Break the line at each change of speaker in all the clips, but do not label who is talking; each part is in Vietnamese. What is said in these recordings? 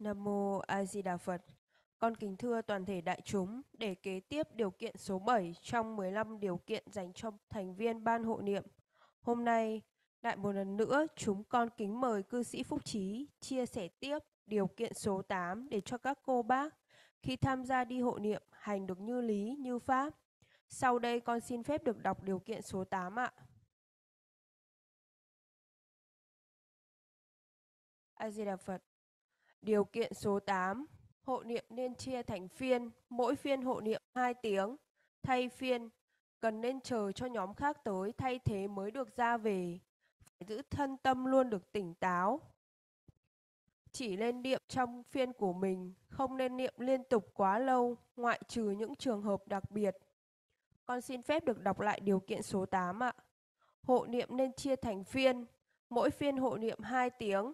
Nam Mô A Di Đà Phật Con kính thưa toàn thể đại chúng để kế tiếp điều kiện số 7 trong 15 điều kiện dành cho thành viên ban hộ niệm. Hôm nay, lại một lần nữa chúng con kính mời cư sĩ Phúc Trí chia sẻ tiếp điều kiện số 8 để cho các cô bác khi tham gia đi hộ niệm hành được như lý, như pháp. Sau đây con xin phép được đọc điều kiện số 8 ạ. A Di Đà Phật Điều kiện số 8. Hộ niệm nên chia thành phiên, mỗi phiên hộ niệm 2 tiếng. Thay phiên, cần nên chờ cho nhóm khác tới thay thế mới được ra về. Phải giữ thân tâm luôn được tỉnh táo. Chỉ nên niệm trong phiên của mình, không nên niệm liên tục quá lâu, ngoại trừ những trường hợp đặc biệt. Con xin phép được đọc lại điều kiện số 8 ạ. Hộ niệm nên chia thành phiên, mỗi phiên hộ niệm 2 tiếng,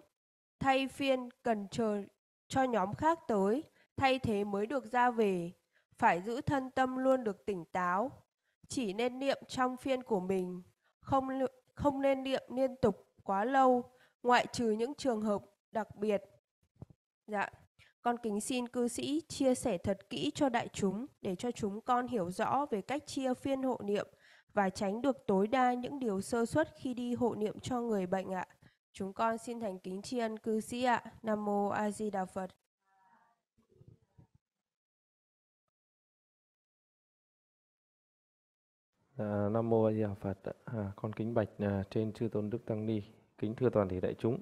thay phiên cần chờ cho nhóm khác tới, thay thế mới được ra về, phải giữ thân tâm luôn được tỉnh táo, chỉ nên niệm trong phiên của mình, không không nên niệm liên tục quá lâu, ngoại trừ những trường hợp đặc biệt. Dạ, con kính xin cư sĩ chia sẻ thật kỹ cho đại chúng để cho chúng con hiểu rõ về cách chia phiên hộ niệm và tránh được tối đa những điều sơ suất khi đi hộ niệm cho người bệnh ạ. Chúng con xin thành kính tri ân cư sĩ ạ. Nam mô A Di Đà Phật.
À, Nam mô A Di Đà Phật. À, con kính bạch à, trên chư tôn đức tăng ni, kính thưa toàn thể đại chúng.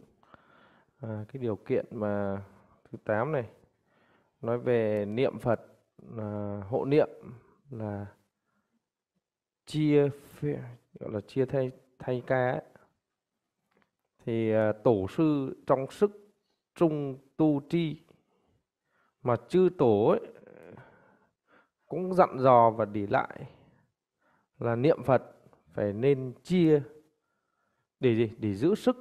À, cái điều kiện mà thứ 8 này nói về niệm Phật à, hộ niệm là chia gọi là chia thay thay ca ấy thì ờ, tổ sư trong sức trung tu tri mà chư tổ ấy, cũng dặn dò và để lại là niệm Phật phải nên chia để gì để giữ sức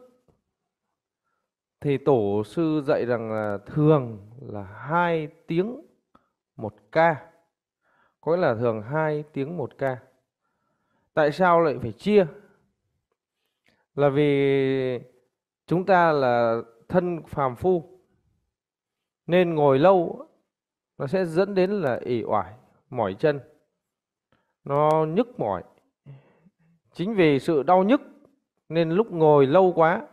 thì tổ sư dạy rằng là thường là hai tiếng một ca có nghĩa là thường hai tiếng một ca tại sao lại phải chia là vì chúng ta là thân phàm phu nên ngồi lâu nó sẽ dẫn đến là ỉ oải mỏi chân nó nhức mỏi chính vì sự đau nhức nên lúc ngồi lâu quá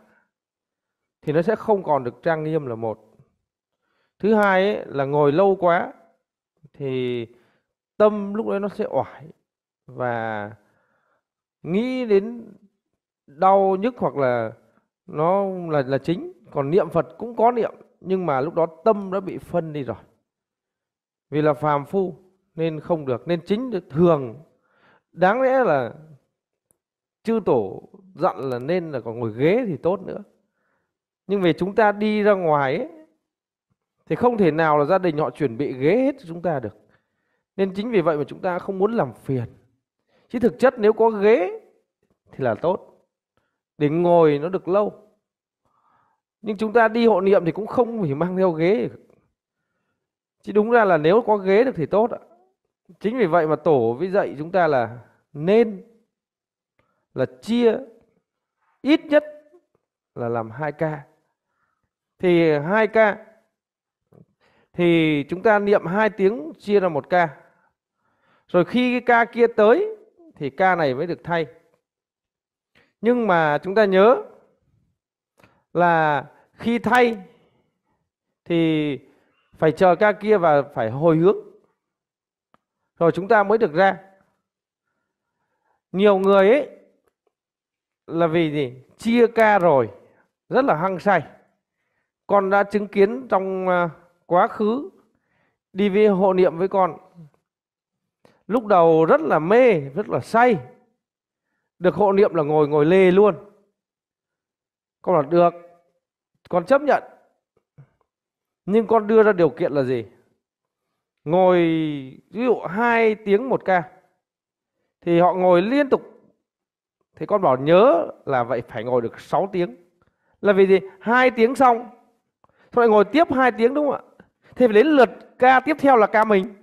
thì nó sẽ không còn được trang nghiêm là một thứ hai ấy, là ngồi lâu quá thì tâm lúc đấy nó sẽ oải và nghĩ đến đau nhức hoặc là nó là là chính còn niệm phật cũng có niệm nhưng mà lúc đó tâm đã bị phân đi rồi vì là phàm phu nên không được nên chính thường đáng lẽ là chư tổ dặn là nên là còn ngồi ghế thì tốt nữa nhưng về chúng ta đi ra ngoài ấy, thì không thể nào là gia đình họ chuẩn bị ghế hết cho chúng ta được nên chính vì vậy mà chúng ta không muốn làm phiền chứ thực chất nếu có ghế thì là tốt để ngồi nó được lâu nhưng chúng ta đi hộ niệm thì cũng không phải mang theo ghế chứ đúng ra là nếu có ghế được thì tốt ạ chính vì vậy mà tổ với dạy chúng ta là nên là chia ít nhất là làm hai ca thì hai ca thì chúng ta niệm hai tiếng chia ra một ca rồi khi cái ca kia tới thì ca này mới được thay nhưng mà chúng ta nhớ là khi thay thì phải chờ ca kia và phải hồi hướng rồi chúng ta mới được ra nhiều người ấy là vì gì chia ca rồi rất là hăng say con đã chứng kiến trong à, quá khứ đi với hộ niệm với con lúc đầu rất là mê rất là say được hộ niệm là ngồi ngồi lê luôn con là được con chấp nhận nhưng con đưa ra điều kiện là gì ngồi ví dụ hai tiếng một ca thì họ ngồi liên tục thì con bảo nhớ là vậy phải ngồi được 6 tiếng là vì gì hai tiếng xong thôi lại ngồi tiếp hai tiếng đúng không ạ thì phải đến lượt ca tiếp theo là ca mình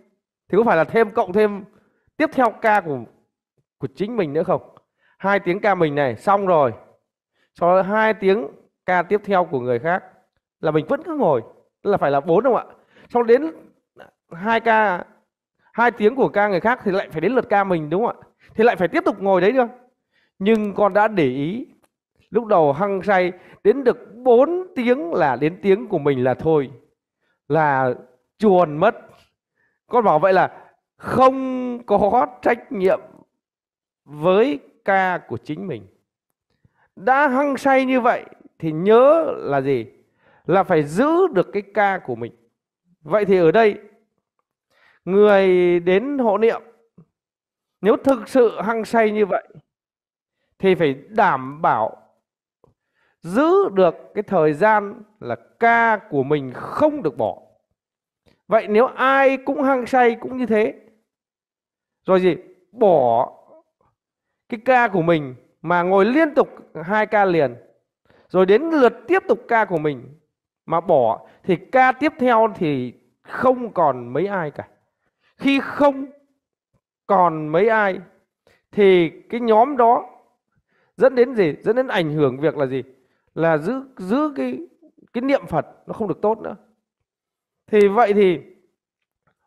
thì có phải là thêm cộng thêm tiếp theo ca của của chính mình nữa không hai tiếng ca mình này xong rồi sau hai tiếng ca tiếp theo của người khác là mình vẫn cứ ngồi tức là phải là bốn không ạ sau đến hai ca hai tiếng của ca người khác thì lại phải đến lượt ca mình đúng không ạ thì lại phải tiếp tục ngồi đấy nữa nhưng con đã để ý lúc đầu hăng say đến được bốn tiếng là đến tiếng của mình là thôi là chuồn mất con bảo vậy là không có trách nhiệm với ca của chính mình đã hăng say như vậy thì nhớ là gì là phải giữ được cái ca của mình vậy thì ở đây người đến hộ niệm nếu thực sự hăng say như vậy thì phải đảm bảo giữ được cái thời gian là ca của mình không được bỏ vậy nếu ai cũng hăng say cũng như thế rồi gì bỏ cái ca của mình mà ngồi liên tục hai ca liền rồi đến lượt tiếp tục ca của mình mà bỏ thì ca tiếp theo thì không còn mấy ai cả khi không còn mấy ai thì cái nhóm đó dẫn đến gì dẫn đến ảnh hưởng việc là gì là giữ giữ cái cái niệm phật nó không được tốt nữa thì vậy thì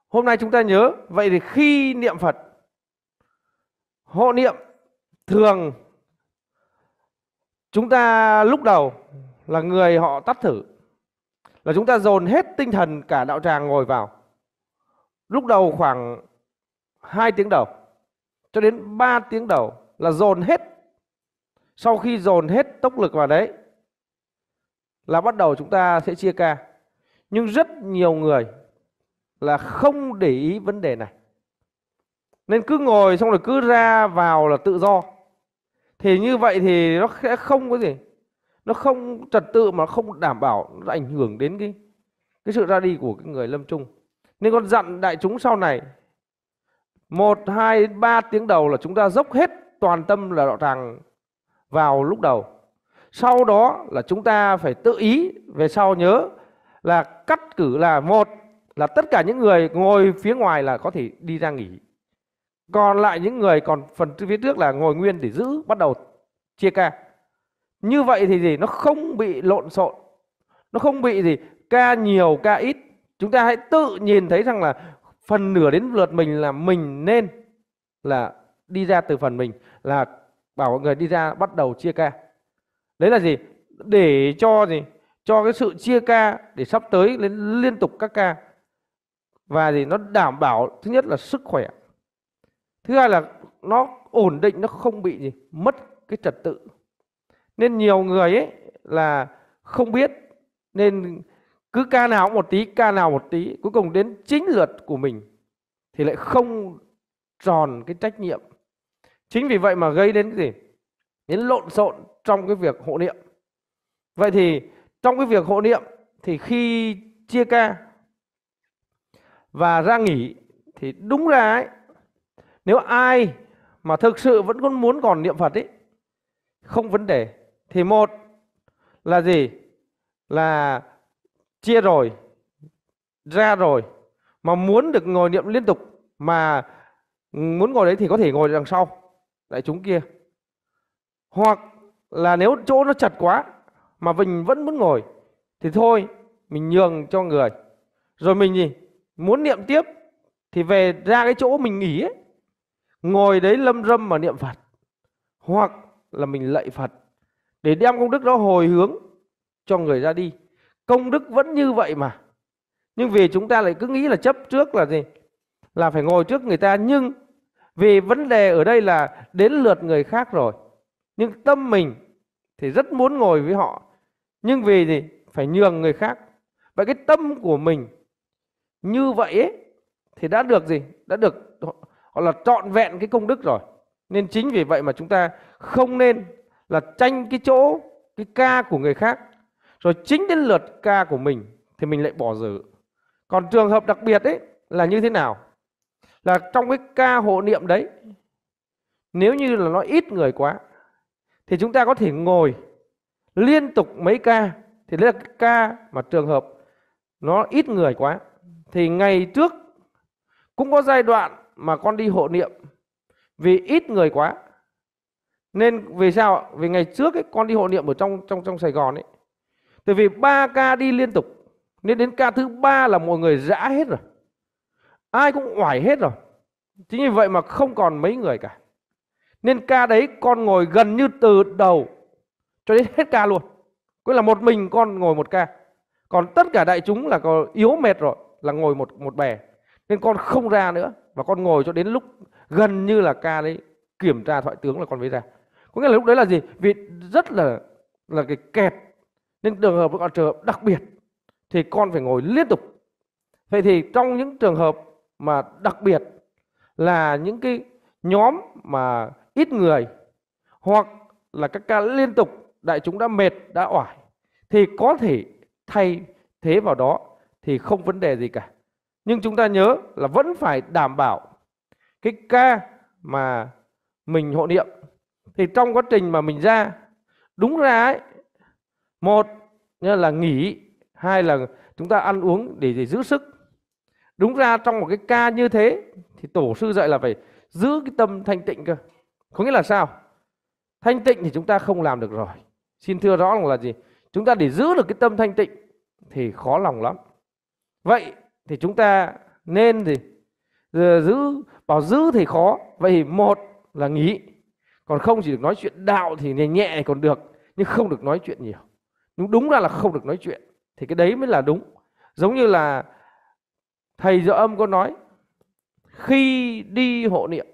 hôm nay chúng ta nhớ vậy thì khi niệm phật hộ niệm thường chúng ta lúc đầu là người họ tắt thử là chúng ta dồn hết tinh thần cả đạo tràng ngồi vào lúc đầu khoảng 2 tiếng đầu cho đến 3 tiếng đầu là dồn hết sau khi dồn hết tốc lực vào đấy là bắt đầu chúng ta sẽ chia ca nhưng rất nhiều người là không để ý vấn đề này nên cứ ngồi xong rồi cứ ra vào là tự do thì như vậy thì nó sẽ không có gì nó không trật tự mà không đảm bảo nó ảnh hưởng đến cái cái sự ra đi của cái người lâm chung nên con dặn đại chúng sau này một hai ba tiếng đầu là chúng ta dốc hết toàn tâm là đạo tràng vào lúc đầu sau đó là chúng ta phải tự ý về sau nhớ là cắt cử là một là tất cả những người ngồi phía ngoài là có thể đi ra nghỉ còn lại những người còn phần phía trước là ngồi nguyên để giữ bắt đầu chia ca như vậy thì gì nó không bị lộn xộn nó không bị gì ca nhiều ca ít chúng ta hãy tự nhìn thấy rằng là phần nửa đến lượt mình là mình nên là đi ra từ phần mình là bảo mọi người đi ra bắt đầu chia ca đấy là gì để cho gì cho cái sự chia ca để sắp tới đến liên tục các ca và gì nó đảm bảo thứ nhất là sức khỏe thứ hai là nó ổn định nó không bị gì mất cái trật tự nên nhiều người ấy là không biết nên cứ ca nào một tí ca nào một tí cuối cùng đến chính lượt của mình thì lại không tròn cái trách nhiệm chính vì vậy mà gây đến cái gì đến lộn xộn trong cái việc hộ niệm vậy thì trong cái việc hộ niệm thì khi chia ca và ra nghỉ thì đúng ra ấy, nếu ai mà thực sự vẫn còn muốn còn niệm Phật ấy, không vấn đề. Thì một là gì? Là chia rồi, ra rồi. Mà muốn được ngồi niệm liên tục mà muốn ngồi đấy thì có thể ngồi đằng sau đại chúng kia hoặc là nếu chỗ nó chật quá mà mình vẫn muốn ngồi thì thôi mình nhường cho người rồi mình gì muốn niệm tiếp thì về ra cái chỗ mình nghỉ ấy ngồi đấy lâm râm mà niệm Phật hoặc là mình lạy Phật để đem công đức đó hồi hướng cho người ra đi. Công đức vẫn như vậy mà. Nhưng vì chúng ta lại cứ nghĩ là chấp trước là gì? Là phải ngồi trước người ta nhưng vì vấn đề ở đây là đến lượt người khác rồi. Nhưng tâm mình thì rất muốn ngồi với họ. Nhưng vì gì? Phải nhường người khác. vậy cái tâm của mình như vậy ấy, thì đã được gì? Đã được gọi là trọn vẹn cái công đức rồi nên chính vì vậy mà chúng ta không nên là tranh cái chỗ cái ca của người khác rồi chính đến lượt ca của mình thì mình lại bỏ dở còn trường hợp đặc biệt ấy là như thế nào là trong cái ca hộ niệm đấy nếu như là nó ít người quá thì chúng ta có thể ngồi liên tục mấy ca thì đấy là ca mà trường hợp nó ít người quá thì ngày trước cũng có giai đoạn mà con đi hộ niệm vì ít người quá nên vì sao vì ngày trước ấy, con đi hộ niệm ở trong trong trong Sài Gòn ấy tại vì ba ca đi liên tục nên đến ca thứ ba là mọi người dã hết rồi ai cũng oải hết rồi chính vì vậy mà không còn mấy người cả nên ca đấy con ngồi gần như từ đầu cho đến hết ca luôn cứ là một mình con ngồi một ca còn tất cả đại chúng là có yếu mệt rồi là ngồi một một bè nên con không ra nữa và con ngồi cho đến lúc gần như là ca đấy kiểm tra thoại tướng là con mới ra có nghĩa là lúc đấy là gì vì rất là là cái kẹt nên trường hợp còn trường hợp đặc biệt thì con phải ngồi liên tục vậy thì trong những trường hợp mà đặc biệt là những cái nhóm mà ít người hoặc là các ca liên tục đại chúng đã mệt đã oải thì có thể thay thế vào đó thì không vấn đề gì cả nhưng chúng ta nhớ là vẫn phải đảm bảo cái ca mà mình hộ niệm thì trong quá trình mà mình ra đúng ra ấy một là nghỉ hai là chúng ta ăn uống để, để giữ sức đúng ra trong một cái ca như thế thì tổ sư dạy là phải giữ cái tâm thanh tịnh cơ có nghĩa là sao thanh tịnh thì chúng ta không làm được rồi xin thưa rõ là gì chúng ta để giữ được cái tâm thanh tịnh thì khó lòng lắm vậy thì chúng ta nên gì giữ bảo giữ thì khó vậy một là nghĩ còn không chỉ được nói chuyện đạo thì nhẹ nhẹ còn được nhưng không được nói chuyện nhiều nhưng đúng ra là không được nói chuyện thì cái đấy mới là đúng giống như là thầy dọ âm có nói khi đi hộ niệm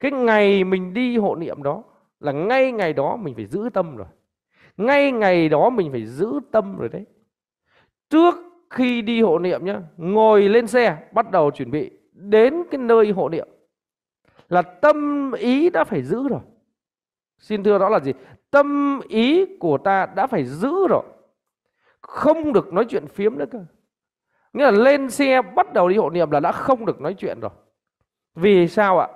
cái ngày mình đi hộ niệm đó là ngay ngày đó mình phải giữ tâm rồi ngay ngày đó mình phải giữ tâm rồi đấy trước khi đi hộ niệm nhá, ngồi lên xe bắt đầu chuẩn bị đến cái nơi hộ niệm là tâm ý đã phải giữ rồi xin thưa đó là gì tâm ý của ta đã phải giữ rồi không được nói chuyện phiếm nữa cơ nghĩa là lên xe bắt đầu đi hộ niệm là đã không được nói chuyện rồi vì sao ạ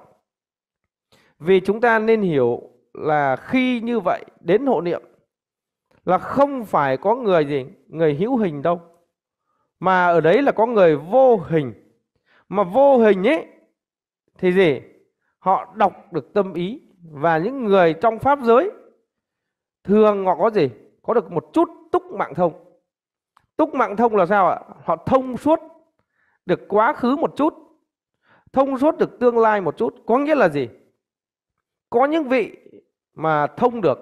vì chúng ta nên hiểu là khi như vậy đến hộ niệm là không phải có người gì người hữu hình đâu mà ở đấy là có người vô hình mà vô hình ấy thì gì họ đọc được tâm ý và những người trong pháp giới thường họ có gì có được một chút túc mạng thông túc mạng thông là sao ạ họ thông suốt được quá khứ một chút thông suốt được tương lai một chút có nghĩa là gì có những vị mà thông được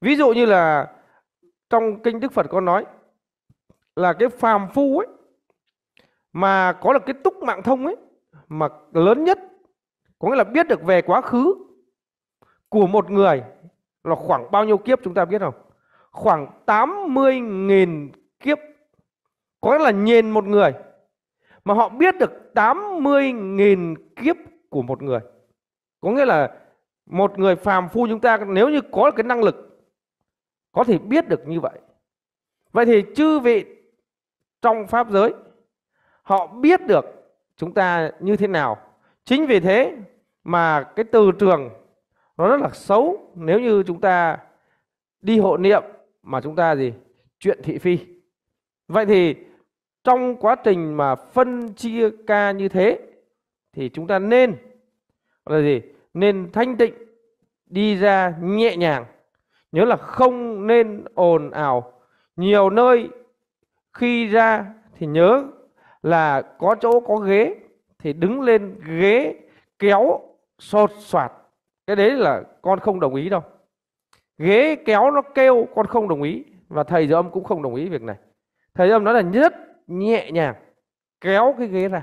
ví dụ như là trong kinh đức phật có nói là cái phàm phu ấy mà có được cái túc mạng thông ấy mà lớn nhất có nghĩa là biết được về quá khứ của một người là khoảng bao nhiêu kiếp chúng ta biết không? Khoảng 80.000 kiếp. Có nghĩa là nhìn một người mà họ biết được 80.000 kiếp của một người. Có nghĩa là một người phàm phu chúng ta nếu như có cái năng lực có thể biết được như vậy. Vậy thì chư vị trong pháp giới. Họ biết được chúng ta như thế nào. Chính vì thế mà cái từ trường nó rất là xấu nếu như chúng ta đi hộ niệm mà chúng ta gì chuyện thị phi vậy thì trong quá trình mà phân chia ca như thế thì chúng ta nên là gì nên thanh tịnh đi ra nhẹ nhàng nhớ là không nên ồn ào nhiều nơi khi ra thì nhớ là có chỗ có ghế thì đứng lên ghế kéo sột soạt cái đấy là con không đồng ý đâu ghế kéo nó kêu con không đồng ý và thầy giáo âm cũng không đồng ý việc này thầy giáo âm nói là nhất nhẹ nhàng kéo cái ghế ra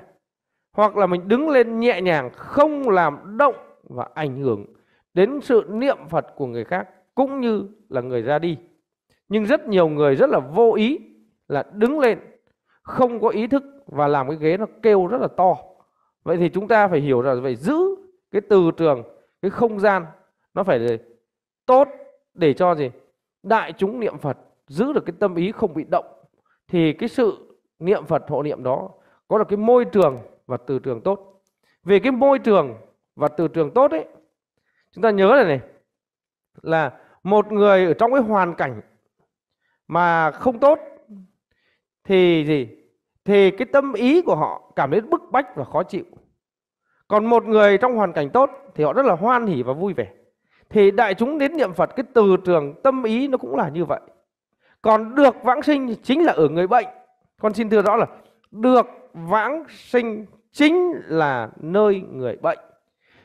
hoặc là mình đứng lên nhẹ nhàng không làm động và ảnh hưởng đến sự niệm phật của người khác cũng như là người ra đi nhưng rất nhiều người rất là vô ý là đứng lên không có ý thức và làm cái ghế nó kêu rất là to vậy thì chúng ta phải hiểu là phải giữ cái từ trường cái không gian nó phải tốt để cho gì đại chúng niệm phật giữ được cái tâm ý không bị động thì cái sự niệm phật hộ niệm đó có được cái môi trường và từ trường tốt về cái môi trường và từ trường tốt ấy chúng ta nhớ này này là một người ở trong cái hoàn cảnh mà không tốt thì gì thì cái tâm ý của họ cảm thấy bức bách và khó chịu còn một người trong hoàn cảnh tốt thì họ rất là hoan hỉ và vui vẻ thì đại chúng đến niệm phật cái từ trường tâm ý nó cũng là như vậy còn được vãng sinh chính là ở người bệnh con xin thưa rõ là được vãng sinh chính là nơi người bệnh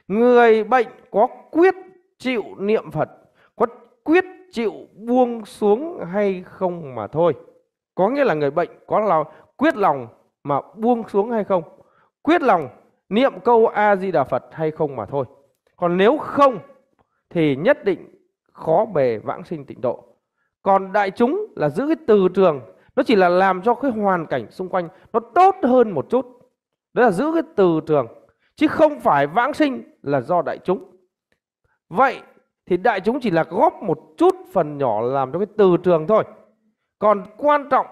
người bệnh có quyết chịu niệm phật có quyết chịu buông xuống hay không mà thôi có nghĩa là người bệnh có là quyết lòng mà buông xuống hay không quyết lòng niệm câu a di đà phật hay không mà thôi còn nếu không thì nhất định khó bề vãng sinh tịnh độ còn đại chúng là giữ cái từ trường nó chỉ là làm cho cái hoàn cảnh xung quanh nó tốt hơn một chút đó là giữ cái từ trường chứ không phải vãng sinh là do đại chúng vậy thì đại chúng chỉ là góp một chút phần nhỏ làm cho cái từ trường thôi còn quan trọng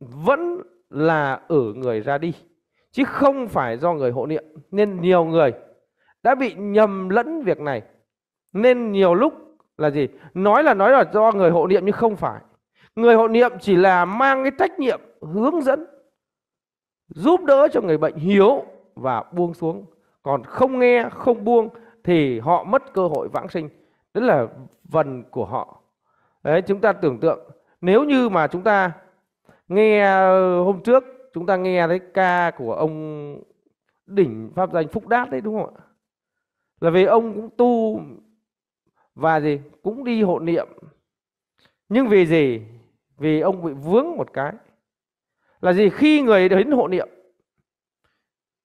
vẫn là ở người ra đi chứ không phải do người hộ niệm nên nhiều người đã bị nhầm lẫn việc này nên nhiều lúc là gì nói là nói là do người hộ niệm nhưng không phải người hộ niệm chỉ là mang cái trách nhiệm hướng dẫn giúp đỡ cho người bệnh hiếu và buông xuống còn không nghe không buông thì họ mất cơ hội vãng sinh đó là vần của họ đấy chúng ta tưởng tượng nếu như mà chúng ta nghe ờ, hôm trước chúng ta nghe đấy ca của ông đỉnh pháp danh phúc đát đấy đúng không ạ là vì ông cũng tu và gì cũng đi hộ niệm nhưng vì gì vì ông bị vướng một cái là gì khi người đến hộ niệm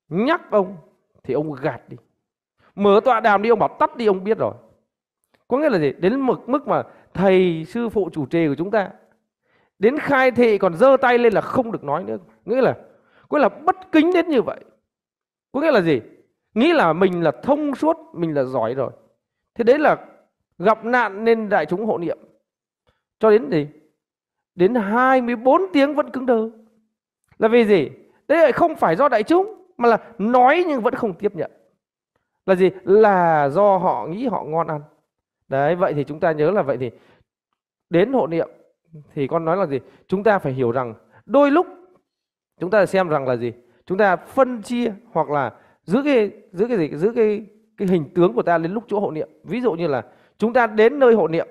nhắc ông thì ông gạt đi mở tọa đàm đi ông bảo tắt đi ông biết rồi có nghĩa là gì đến mức mức mà thầy sư phụ chủ trì của chúng ta đến khai thị còn giơ tay lên là không được nói nữa nghĩa là có là bất kính đến như vậy có nghĩa là gì nghĩ là mình là thông suốt mình là giỏi rồi thế đấy là gặp nạn nên đại chúng hộ niệm cho đến gì đến 24 tiếng vẫn cứng đơ là vì gì đấy lại không phải do đại chúng mà là nói nhưng vẫn không tiếp nhận là gì là do họ nghĩ họ ngon ăn đấy vậy thì chúng ta nhớ là vậy thì đến hộ niệm thì con nói là gì chúng ta phải hiểu rằng đôi lúc chúng ta xem rằng là gì chúng ta phân chia hoặc là giữ cái giữ cái gì giữ cái cái hình tướng của ta đến lúc chỗ hộ niệm ví dụ như là chúng ta đến nơi hộ niệm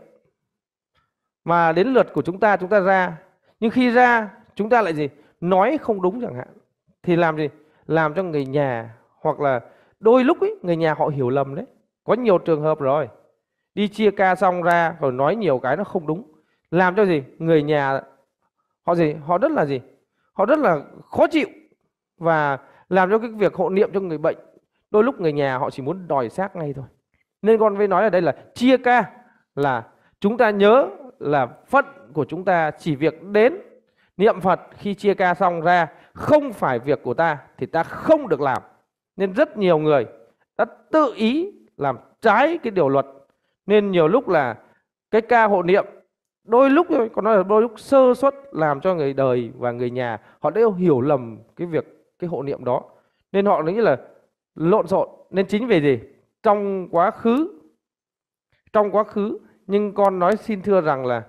mà đến lượt của chúng ta chúng ta ra nhưng khi ra chúng ta lại gì nói không đúng chẳng hạn thì làm gì làm cho người nhà hoặc là đôi lúc ấy, người nhà họ hiểu lầm đấy có nhiều trường hợp rồi đi chia ca xong ra rồi nói nhiều cái nó không đúng làm cho gì người nhà họ gì họ rất là gì họ rất là khó chịu và làm cho cái việc hộ niệm cho người bệnh đôi lúc người nhà họ chỉ muốn đòi xác ngay thôi nên con mới nói ở đây là chia ca là chúng ta nhớ là phận của chúng ta chỉ việc đến niệm phật khi chia ca xong ra không phải việc của ta thì ta không được làm nên rất nhiều người đã tự ý làm trái cái điều luật nên nhiều lúc là cái ca hộ niệm đôi lúc thôi còn nói là đôi lúc sơ suất làm cho người đời và người nhà họ đều hiểu lầm cái việc cái hộ niệm đó nên họ nghĩ là lộn xộn nên chính về gì trong quá khứ trong quá khứ nhưng con nói xin thưa rằng là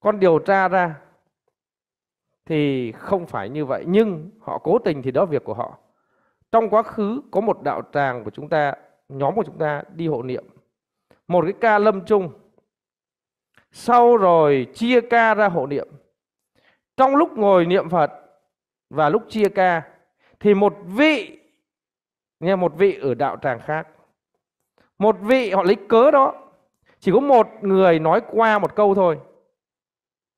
con điều tra ra thì không phải như vậy nhưng họ cố tình thì đó việc của họ trong quá khứ có một đạo tràng của chúng ta nhóm của chúng ta đi hộ niệm một cái ca lâm chung sau rồi chia ca ra hộ niệm trong lúc ngồi niệm phật và lúc chia ca thì một vị nghe một vị ở đạo tràng khác một vị họ lấy cớ đó chỉ có một người nói qua một câu thôi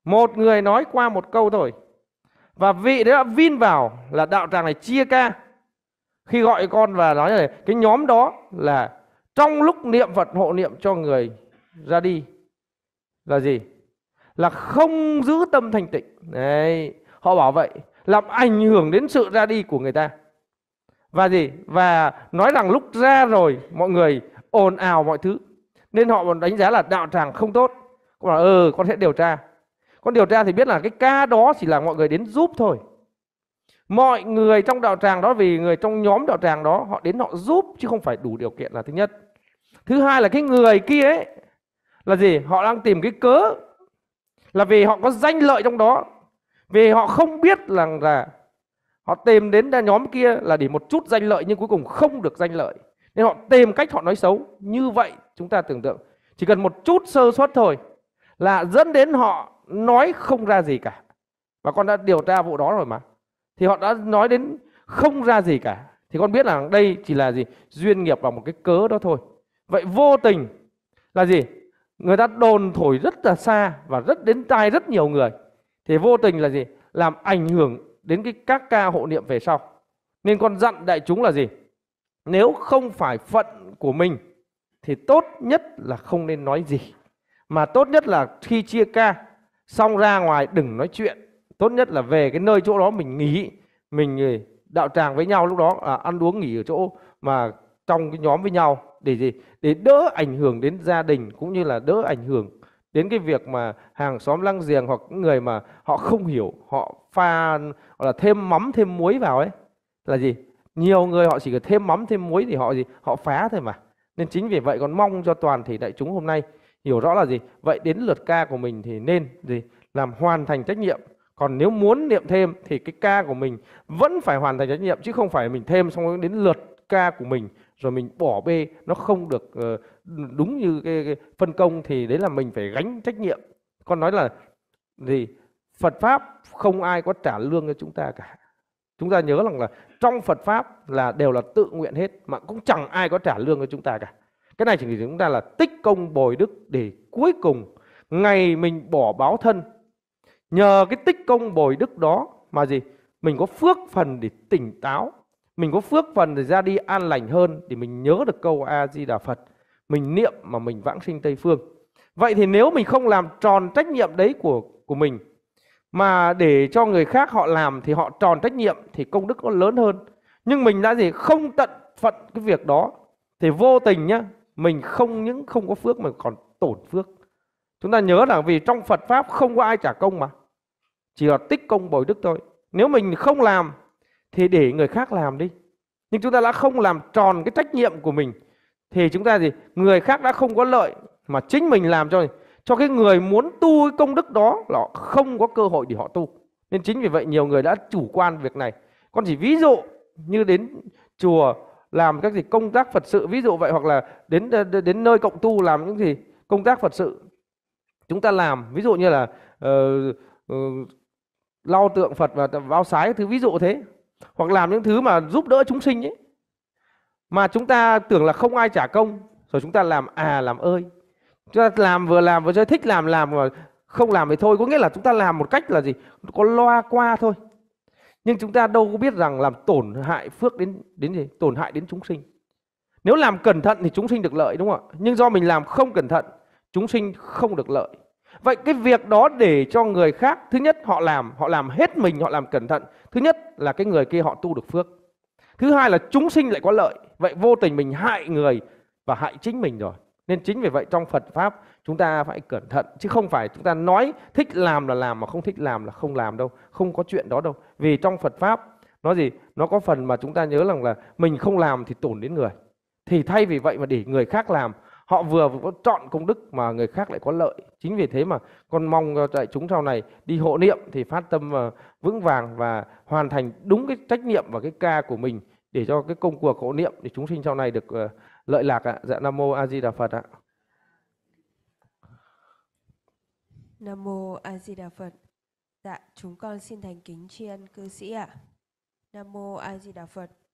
một người nói qua một câu thôi và vị đấy đã vin vào là đạo tràng này chia ca khi gọi con và nói là cái nhóm đó là trong lúc niệm phật hộ niệm cho người ra đi là gì là không giữ tâm thanh tịnh đấy họ bảo vậy làm ảnh hưởng đến sự ra đi của người ta và gì và nói rằng lúc ra rồi mọi người ồn ào mọi thứ nên họ còn đánh giá là đạo tràng không tốt con bảo ừ con sẽ điều tra con điều tra thì biết là cái ca đó chỉ là mọi người đến giúp thôi mọi người trong đạo tràng đó vì người trong nhóm đạo tràng đó họ đến họ giúp chứ không phải đủ điều kiện là thứ nhất thứ hai là cái người kia ấy là gì họ đang tìm cái cớ là vì họ có danh lợi trong đó vì họ không biết rằng là họ tìm đến nhóm kia là để một chút danh lợi nhưng cuối cùng không được danh lợi nên họ tìm cách họ nói xấu như vậy chúng ta tưởng tượng chỉ cần một chút sơ suất thôi là dẫn đến họ nói không ra gì cả và con đã điều tra vụ đó rồi mà thì họ đã nói đến không ra gì cả thì con biết là đây chỉ là gì duyên nghiệp vào một cái cớ đó thôi vậy vô tình là gì người ta đồn thổi rất là xa và rất đến tai rất nhiều người thì vô tình là gì làm ảnh hưởng đến cái các ca hộ niệm về sau nên con dặn đại chúng là gì nếu không phải phận của mình thì tốt nhất là không nên nói gì mà tốt nhất là khi chia ca xong ra ngoài đừng nói chuyện tốt nhất là về cái nơi chỗ đó mình nghỉ mình ờ, đạo tràng với nhau lúc đó à, ăn uống nghỉ ở chỗ mà trong cái nhóm với nhau để gì để đỡ ảnh hưởng đến gia đình cũng như là đỡ ảnh hưởng đến cái việc mà hàng xóm lăng giềng hoặc những người mà họ không hiểu họ pha hoặc là thêm mắm thêm muối vào ấy là gì nhiều người họ chỉ cần thêm mắm thêm muối thì họ gì họ phá thôi mà nên chính vì vậy còn mong cho toàn thể đại chúng hôm nay hiểu rõ là gì vậy đến lượt ca của mình thì nên gì làm hoàn thành trách nhiệm còn nếu muốn niệm thêm thì cái ca của mình vẫn phải hoàn thành trách nhiệm chứ không phải mình thêm xong đến lượt ca của mình rồi mình bỏ bê nó không được ờ, đúng như cái, phân công thì đấy là mình phải gánh trách nhiệm con nói là gì phật pháp không ai có trả lương cho chúng ta cả chúng ta nhớ rằng là trong phật pháp là đều là tự nguyện hết mà cũng chẳng ai có trả lương cho chúng ta cả cái này chỉ để chúng ta là tích công bồi đức để cuối cùng ngày mình bỏ báo thân nhờ cái tích công bồi đức đó mà gì mình có phước phần để tỉnh táo mình có phước phần để ra đi an lành hơn thì mình nhớ được câu a di đà phật mình niệm mà mình vãng sinh tây phương vậy thì nếu mình không làm tròn trách nhiệm đấy của của mình mà để cho người khác họ làm thì họ tròn trách nhiệm thì công đức nó lớn hơn nhưng mình đã gì không tận phận cái việc đó thì vô tình nhá mình không những không có phước mà còn tổn phước chúng ta nhớ là vì trong phật pháp không có ai trả công mà chỉ là tích công bồi đức thôi nếu mình không làm thì để người khác làm đi nhưng chúng ta đã không làm tròn cái trách nhiệm của mình thì chúng ta gì người khác đã không có lợi mà chính mình làm cho cho cái người muốn tu cái công đức đó là họ không có cơ hội để họ tu nên chính vì vậy nhiều người đã chủ quan việc này con chỉ ví dụ như đến chùa làm các gì công tác Phật sự ví dụ vậy hoặc là đến đến nơi cộng tu làm những gì công tác Phật sự chúng ta làm ví dụ như là uh, ờ, uh, ờ, lau tượng Phật và bao sái thứ ví dụ thế hoặc làm những thứ mà giúp đỡ chúng sinh ấy mà chúng ta tưởng là không ai trả công rồi chúng ta làm à làm ơi chúng ta làm vừa làm vừa chơi thích làm làm mà không làm thì thôi có nghĩa là chúng ta làm một cách là gì có loa qua thôi nhưng chúng ta đâu có biết rằng làm tổn hại phước đến đến gì tổn hại đến chúng sinh nếu làm cẩn thận thì chúng sinh được lợi đúng không ạ nhưng do mình làm không cẩn thận chúng sinh không được lợi vậy cái việc đó để cho người khác thứ nhất họ làm họ làm hết mình họ làm cẩn thận Thứ nhất là cái người kia họ tu được phước. Thứ hai là chúng sinh lại có lợi. Vậy vô tình mình hại người và hại chính mình rồi. Nên chính vì vậy trong Phật Pháp chúng ta phải cẩn thận. Chứ không phải chúng ta nói thích làm là làm mà không thích làm là không làm đâu. Không có chuyện đó đâu. Vì trong Phật Pháp nó gì? Nó có phần mà chúng ta nhớ rằng là mình không làm thì tổn đến người. Thì thay vì vậy mà để người khác làm họ vừa có chọn công đức mà người khác lại có lợi chính vì thế mà con mong đại chúng sau này đi hộ niệm thì phát tâm ờ, vững vàng và hoàn thành đúng cái trách nhiệm và cái ca của mình để cho cái công cuộc hộ niệm thì chúng sinh sau này được ờ, lợi lạc ạ dạ nam mô a di đà phật ạ
nam mô a di đà phật dạ chúng con xin thành kính tri ân cư sĩ ạ nam mô a di đà phật